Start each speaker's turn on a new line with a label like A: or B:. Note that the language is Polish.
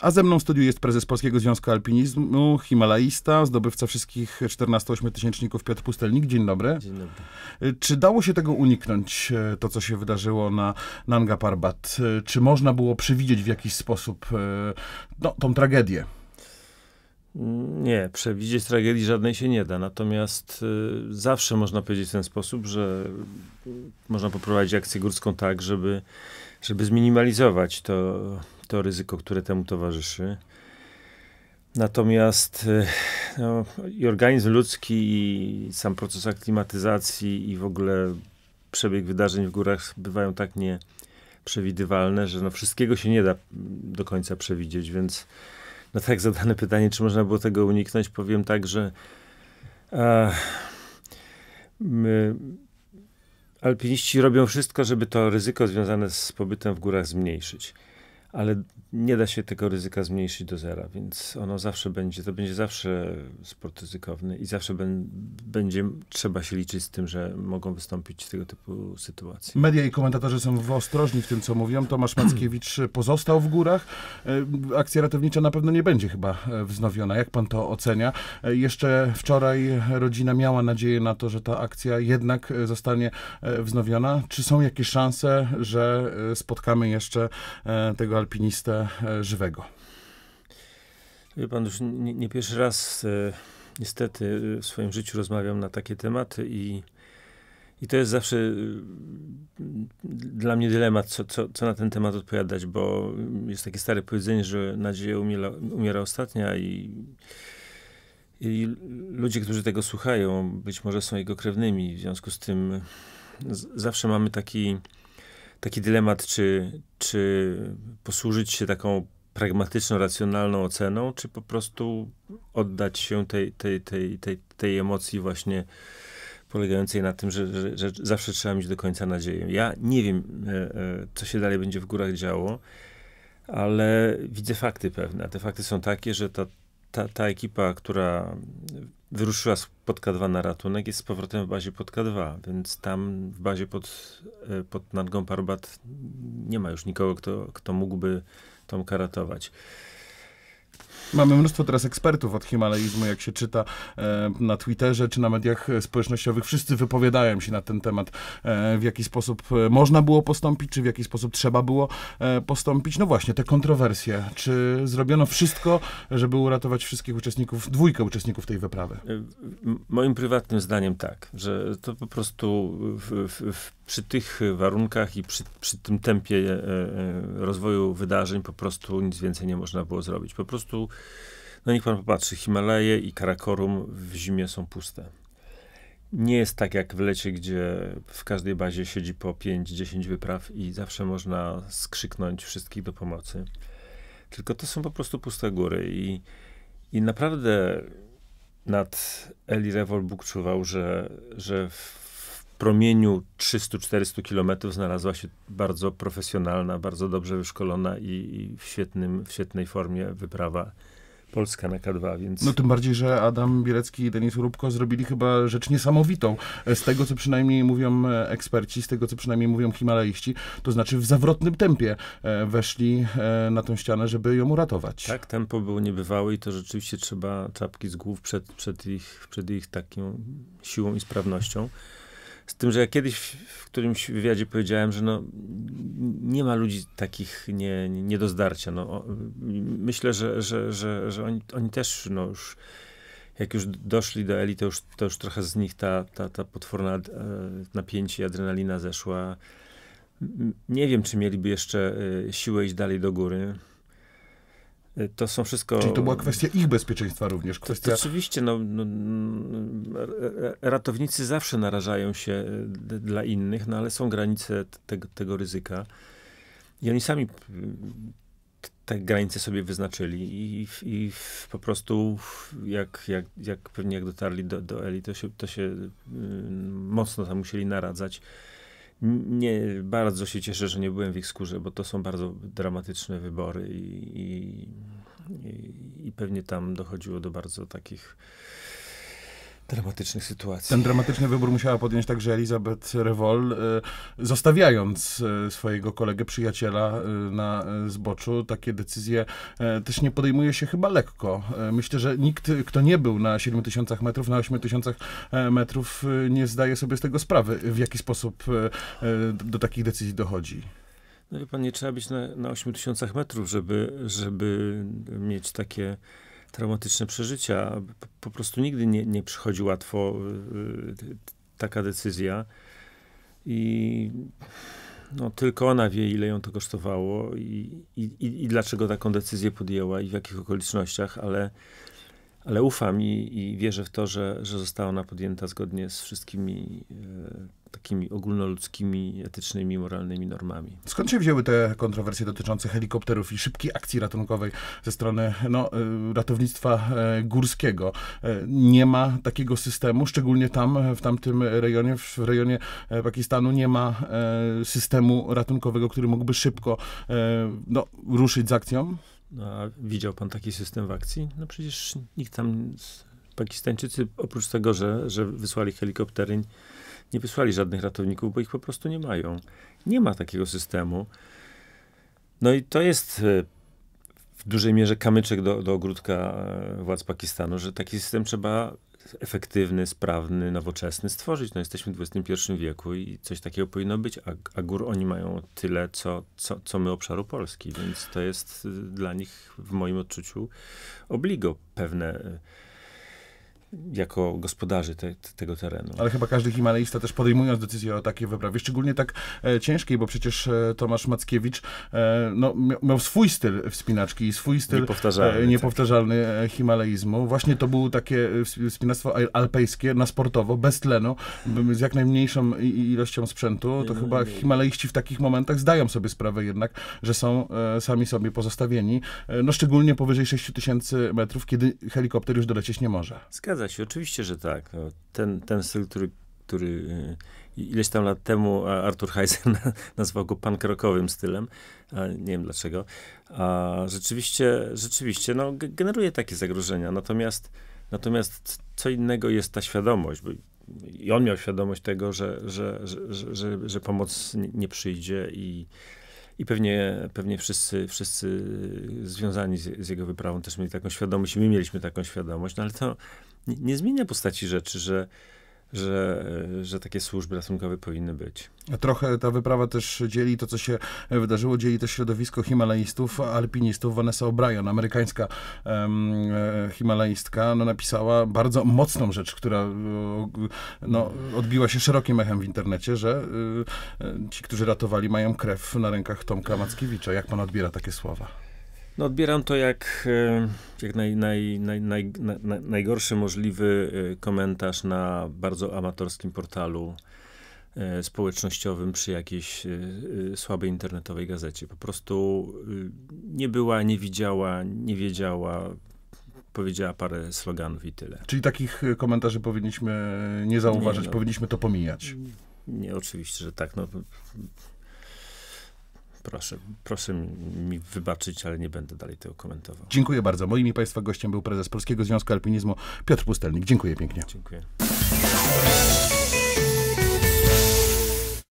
A: A ze mną w studiu jest prezes Polskiego Związku Alpinizmu, Himalajista, zdobywca wszystkich 14 8 tysięczników Piotr Pustelnik. Dzień dobry. Dzień dobry. Y, czy dało się tego uniknąć, y, to co się wydarzyło na Nanga Parbat? Y, czy można było przewidzieć w jakiś sposób no, tą tragedię?
B: Nie, przewidzieć tragedii żadnej się nie da. Natomiast y, zawsze można powiedzieć w ten sposób, że można poprowadzić akcję górską tak, żeby, żeby zminimalizować to to ryzyko, które temu towarzyszy. Natomiast e, no, i organizm ludzki, i sam proces aklimatyzacji, i w ogóle przebieg wydarzeń w górach bywają tak nieprzewidywalne, że no, wszystkiego się nie da do końca przewidzieć, więc na no, tak zadane pytanie, czy można było tego uniknąć, powiem tak, że a, my, alpiniści robią wszystko, żeby to ryzyko związane z pobytem w górach zmniejszyć ale nie da się tego ryzyka zmniejszyć do zera, więc ono zawsze będzie, to będzie zawsze sport ryzykowny i zawsze będzie trzeba się liczyć z tym, że mogą wystąpić tego typu sytuacje.
A: Media i komentatorzy są ostrożni w tym, co mówią. Tomasz Mackiewicz pozostał w górach. E, akcja ratownicza na pewno nie będzie chyba e, wznowiona. Jak pan to ocenia? E, jeszcze wczoraj rodzina miała nadzieję na to, że ta akcja jednak zostanie wznowiona. Czy są jakieś szanse, że
B: spotkamy jeszcze tego alpinistę e, żywego? Wie pan, już nie, nie pierwszy raz e, niestety w swoim życiu rozmawiam na takie tematy i, i to jest zawsze e, dla mnie dylemat, co, co, co na ten temat odpowiadać, bo jest takie stare powiedzenie, że nadzieja umiera, umiera ostatnia i i ludzie, którzy tego słuchają, być może są jego krewnymi, w związku z tym zawsze mamy taki taki dylemat, czy, czy posłużyć się taką pragmatyczną, racjonalną oceną, czy po prostu oddać się tej, tej, tej, tej, tej emocji właśnie polegającej na tym, że, że, że zawsze trzeba mieć do końca nadzieję. Ja nie wiem, e, e, co się dalej będzie w górach działo, ale widzę fakty pewne. A te fakty są takie, że ta, ta, ta ekipa, która wyruszyła z Podka 2 na ratunek, jest z powrotem w bazie Podka 2, więc tam w bazie pod, e, pod Nangą Parbat nie ma już nikogo, kto, kto mógłby Tomka ratować.
A: Mamy mnóstwo teraz ekspertów od Himalajizmu, jak się czyta e, na Twitterze czy na mediach społecznościowych. Wszyscy wypowiadają się na ten temat, e, w jaki sposób e, można było postąpić, czy w jaki sposób trzeba było postąpić. No właśnie, te kontrowersje. Czy zrobiono wszystko, żeby uratować wszystkich uczestników, dwójkę uczestników tej wyprawy?
B: Moim prywatnym zdaniem tak, że to po prostu w, w, w przy tych warunkach i przy, przy tym tempie e, e, rozwoju wydarzeń po prostu nic więcej nie można było zrobić. Po prostu, no niech pan popatrzy, Himalaje i Karakorum w zimie są puste. Nie jest tak jak w lecie, gdzie w każdej bazie siedzi po 5-10 wypraw i zawsze można skrzyknąć wszystkich do pomocy. Tylko to są po prostu puste góry i, i naprawdę nad Eli Revol Bóg czuwał, że, że w promieniu 300-400 kilometrów znalazła się bardzo profesjonalna, bardzo dobrze wyszkolona i, i w, świetnym, w świetnej formie wyprawa Polska na K2, więc... No tym bardziej,
A: że Adam Bielecki i Denis Urubko zrobili chyba rzecz niesamowitą. Z tego, co przynajmniej mówią e, eksperci, z tego, co przynajmniej mówią himalaiści, to znaczy w
B: zawrotnym tempie e, weszli e, na tą
A: ścianę, żeby ją uratować. Tak,
B: tempo było niebywałe i to rzeczywiście trzeba czapki z głów przed, przed, ich, przed ich taką siłą i sprawnością. Z tym, że ja kiedyś w którymś wywiadzie powiedziałem, że no, nie ma ludzi takich nie, nie do zdarcia. No, myślę, że, że, że, że oni, oni też no, już jak już doszli do elit, to już, to już trochę z nich ta, ta, ta potworna e, napięcie i adrenalina zeszła. Nie wiem, czy mieliby jeszcze e, siłę iść dalej do góry. Y, to są wszystko... Czyli to była kwestia ich bezpieczeństwa również. Kwestia... To, to oczywiście, no, no, no ratownicy zawsze narażają się y, dla innych, no ale są granice tego, tego ryzyka. I oni sami y, te granice sobie wyznaczyli i, i po prostu jak, jak, jak pewnie jak dotarli do, do Eli, to się, to się mocno tam musieli naradzać nie, bardzo się cieszę, że nie byłem w ich skórze, bo to są bardzo dramatyczne wybory i, i, i pewnie tam dochodziło do bardzo takich dramatycznych sytuacji. Ten dramatyczny
A: wybór musiała podjąć także Elizabeth Revol, y, zostawiając y, swojego kolegę, przyjaciela y, na zboczu. Takie decyzje też nie podejmuje się chyba lekko. Myślę, że nikt, kto nie był na 7000 metrów, na 8000 e, metrów, nie zdaje sobie z tego sprawy, w jaki sposób do takich decyzji dochodzi.
B: No wie pan, nie trzeba być na, na 8000 metrów, żeby, żeby mieć takie traumatyczne przeżycia. Po prostu nigdy nie, nie przychodzi łatwo y, y, taka decyzja. I no, tylko ona wie, ile ją to kosztowało i, i, i dlaczego taką decyzję podjęła i w jakich okolicznościach, ale, ale ufam i, i wierzę w to, że, że została ona podjęta zgodnie z wszystkimi y, takimi ogólnoludzkimi, etycznymi, moralnymi normami. Skąd się
A: wzięły te kontrowersje dotyczące helikopterów i szybkiej akcji ratunkowej ze strony no, y, ratownictwa e, górskiego? E, nie ma takiego systemu, szczególnie tam, w tamtym rejonie, w rejonie e, Pakistanu nie ma systemu ratunkowego, który
B: mógłby szybko no, ruszyć z akcją? No, a widział pan taki system w akcji? No przecież nikt tam, Pakistańczycy, oprócz tego, że, że wysłali helikoptery, nie wysłali żadnych ratowników, bo ich po prostu nie mają. Nie ma takiego systemu. No i to jest e, w dużej mierze kamyczek do, do ogródka e, władz Pakistanu, że taki system trzeba efektywny, sprawny, nowoczesny stworzyć. No jesteśmy w XXI wieku i coś takiego powinno być, a, a gór oni mają tyle, co, co, co my obszaru Polski, więc to jest e, dla nich w moim odczuciu obligo pewne jako gospodarzy te, tego terenu. Ale
A: chyba każdy Himalajista też podejmując decyzję o takiej wyprawie, szczególnie tak e, ciężkiej, bo przecież e, Tomasz Mackiewicz e, no, miał swój styl wspinaczki i swój styl niepowtarzalny, e, tak. niepowtarzalny tak. E, himalaizmu. Właśnie to było takie e, wspinactwo alpejskie, na sportowo, bez tlenu, z jak najmniejszą ilością sprzętu. To chyba nie. Himalaiści w takich momentach zdają sobie sprawę jednak, że są sami sobie pozostawieni, no szczególnie powyżej 6000 metrów, kiedy helikopter już dolecieć nie może.
B: Zgadzam Zgadza się, oczywiście, że tak. No, ten, ten styl, który, który y, ileś tam lat temu Artur Heisen nazwał go pankrokowym stylem, nie wiem dlaczego, a rzeczywiście, rzeczywiście no, generuje takie zagrożenia. Natomiast, natomiast co innego jest ta świadomość, bo i on miał świadomość tego, że, że, że, że, pomoc nie przyjdzie i, i pewnie, pewnie wszyscy, wszyscy związani z, jego wyprawą też mieli taką świadomość i my mieliśmy taką świadomość, no ale to nie, nie zmienia postaci rzeczy, że, że, e, że takie służby ratunkowe powinny być.
A: Trochę ta wyprawa też dzieli to, co się wydarzyło, dzieli też środowisko Himalajstów, alpinistów. Vanessa O'Brien, amerykańska um, e, himalajstka, no, napisała bardzo mocną rzecz, która e, no, odbiła się szerokim echem w internecie, że y, ci, którzy ratowali, mają krew na rękach Tomka Mackiewicza. Jak pan odbiera takie słowa?
B: No odbieram to jak, e, jak naj, naj, naj, naj, najgorszy możliwy e, komentarz na bardzo amatorskim portalu e, społecznościowym przy jakiejś słabej internetowej gazecie. Po prostu nie była, nie widziała, nie wiedziała, powiedziała parę sloganów i tyle.
A: Czyli takich komentarzy powinniśmy nie zauważyć, nie, no, powinniśmy to pomijać.
B: Nie, oczywiście, że tak. No, proszę, proszę mi wybaczyć, ale nie będę dalej tego komentował. Dziękuję
A: bardzo. Moim i Państwa gościem był prezes Polskiego Związku Alpinizmu Piotr Pustelnik. Dziękuję pięknie. Dziękuję.